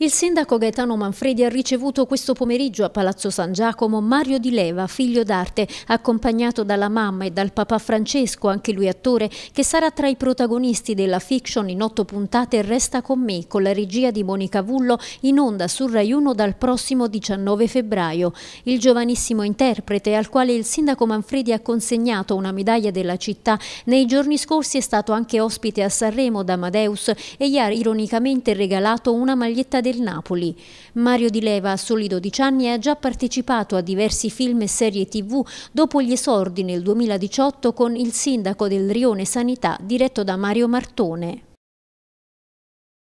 Il sindaco Gaetano Manfredi ha ricevuto questo pomeriggio a Palazzo San Giacomo Mario Di Leva, figlio d'arte, accompagnato dalla mamma e dal papà Francesco, anche lui attore, che sarà tra i protagonisti della fiction in otto puntate Resta con me, con la regia di Monica Vullo, in onda sul Rai 1 dal prossimo 19 febbraio. Il giovanissimo interprete, al quale il sindaco Manfredi ha consegnato una medaglia della città, nei giorni scorsi è stato anche ospite a Sanremo da Amadeus e gli ha ironicamente regalato una maglietta del Napoli. Mario Di Leva, a soli 12 anni, ha già partecipato a diversi film e serie tv dopo gli esordi nel 2018 con Il sindaco del Rione Sanità, diretto da Mario Martone.